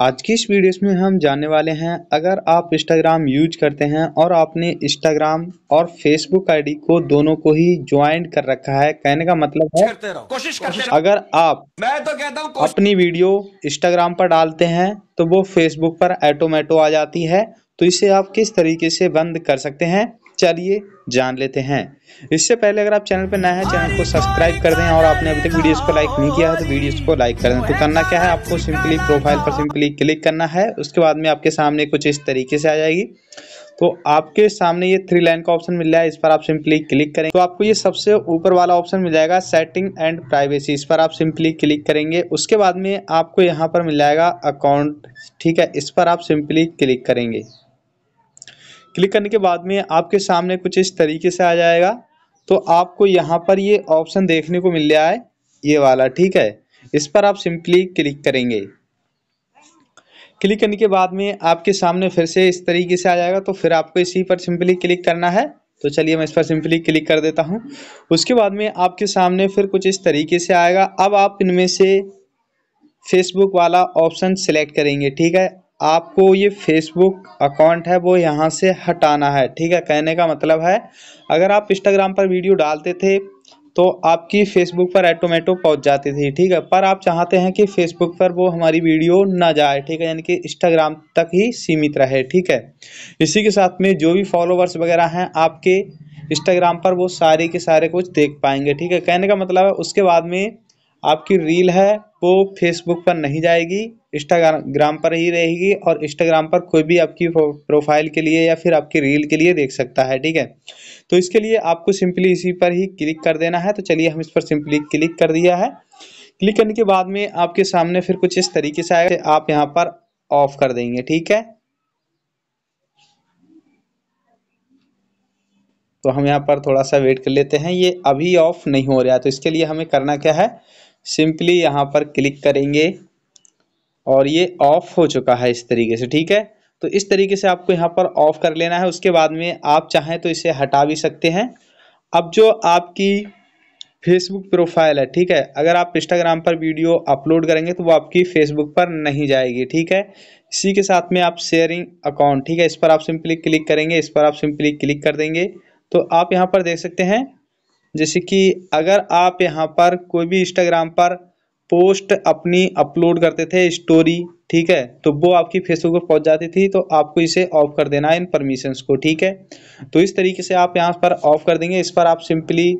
आज की इस वीडियो में हम जानने वाले हैं अगर आप इंस्टाग्राम यूज करते हैं और आपने इंस्टाग्राम और फेसबुक आईडी को दोनों को ही ज्वाइन कर रखा है कहने का मतलब है कोशिश करते रहो। अगर आप मैं तो कहता हूं अपनी वीडियो इंस्टाग्राम पर डालते हैं तो वो फेसबुक पर ऑटोमेटो आ जाती है तो इसे आप किस तरीके से बंद कर सकते हैं चलिए जान लेते हैं इससे पहले अगर आप चैनल पर नए हैं चैनल को सब्सक्राइब कर दें और आपने अभी तक वीडियोस को लाइक नहीं किया है तो वीडियोस को लाइक कर दें तो करना क्या है आपको सिंपली प्रोफाइल पर सिंपली क्लिक करना है उसके बाद में आपके सामने कुछ इस तरीके से आ जाएगी तो आपके सामने ये थ्री लाइन का ऑप्शन मिल रहा है इस पर आप सिंपली क्लिक करें तो आपको ये सबसे ऊपर वाला ऑप्शन मिल जाएगा सेटिंग एंड प्राइवेसी इस पर आप सिंपली क्लिक करेंगे उसके बाद में आपको यहाँ पर मिल जाएगा अकाउंट ठीक है इस पर आप सिंपली क्लिक करेंगे क्लिक करने के बाद में आपके सामने कुछ इस तरीके से आ जाएगा तो आपको यहाँ पर ये ऑप्शन देखने को मिल गया है ये वाला ठीक है इस पर आप सिंपली क्लिक करेंगे क्लिक करने के बाद में आपके सामने फिर से इस तरीके से आ जाएगा तो फिर आपको इसी पर सिंपली क्लिक करना है तो चलिए मैं इस पर सिंपली क्लिक कर देता हूँ उसके बाद में आपके सामने फिर कुछ इस तरीके से आएगा अब आप इनमें से फेसबुक वाला ऑप्शन सेलेक्ट करेंगे ठीक है आपको ये फेसबुक अकाउंट है वो यहाँ से हटाना है ठीक है कहने का मतलब है अगर आप इंस्टाग्राम पर वीडियो डालते थे तो आपकी फेसबुक पर ऐटोमेटो पहुँच जाती थी ठीक है पर आप चाहते हैं कि फेसबुक पर वो हमारी वीडियो ना जाए ठीक है यानी कि इंस्टाग्राम तक ही सीमित रहे ठीक है इसी के साथ में जो भी फॉलोवर्स वगैरह हैं आपके इंस्टाग्राम पर वो सारे के सारे कुछ देख पाएंगे ठीक है कहने का मतलब है उसके बाद में आपकी रील है वो फेसबुक पर नहीं जाएगी इंस्टाग्राम पर ही रहेगी और इंस्टाग्राम पर कोई भी आपकी प्रोफाइल के लिए या फिर आपकी रील के लिए देख सकता है ठीक है तो इसके लिए आपको सिंपली इसी पर ही क्लिक कर देना है तो चलिए हम इस पर सिंपली क्लिक कर दिया है क्लिक करने के बाद में आपके सामने फिर कुछ इस तरीके से आएगा आप यहाँ पर ऑफ कर देंगे ठीक है तो हम यहाँ पर थोड़ा सा वेट कर लेते हैं ये अभी ऑफ नहीं हो रहा है तो इसके लिए हमें करना क्या है सिंपली यहाँ पर क्लिक करेंगे और ये ऑफ हो चुका है इस तरीके से ठीक है तो इस तरीके से आपको यहाँ पर ऑफ कर लेना है उसके बाद में आप चाहें तो इसे हटा भी सकते हैं अब जो आपकी फेसबुक प्रोफाइल है ठीक है अगर आप इंस्टाग्राम पर वीडियो अपलोड करेंगे तो वो आपकी फेसबुक पर नहीं जाएगी ठीक है इसी के साथ में आप शेयरिंग अकाउंट ठीक है इस पर आप सिंपली क्लिक करेंगे इस पर आप सिंपली क्लिक कर देंगे तो आप यहाँ पर देख सकते हैं जैसे कि अगर आप यहाँ पर कोई भी इंस्टाग्राम पर पोस्ट अपनी अपलोड करते थे स्टोरी ठीक है तो वो आपकी फेसबुक पर पहुंच जाती थी तो आपको इसे ऑफ कर देना है इन परमिशंस को ठीक है तो इस तरीके से आप यहाँ पर ऑफ कर देंगे इस पर आप सिंपली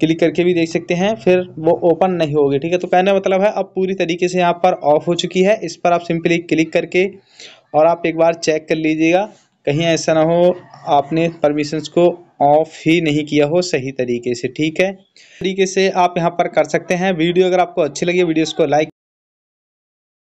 क्लिक करके भी देख सकते हैं फिर वो ओपन नहीं होगी ठीक है तो कहने का मतलब है अब पूरी तरीके से यहाँ पर ऑफ हो चुकी है इस पर आप सिंपली क्लिक करके और आप एक बार चेक कर लीजिएगा कहीं ऐसा ना हो आपने परमिशंस को ऑफ ही नहीं किया हो सही तरीके से ठीक है तरीके से आप यहाँ पर कर सकते हैं वीडियो अगर आपको अच्छी लगी वीडियो इसको लाइक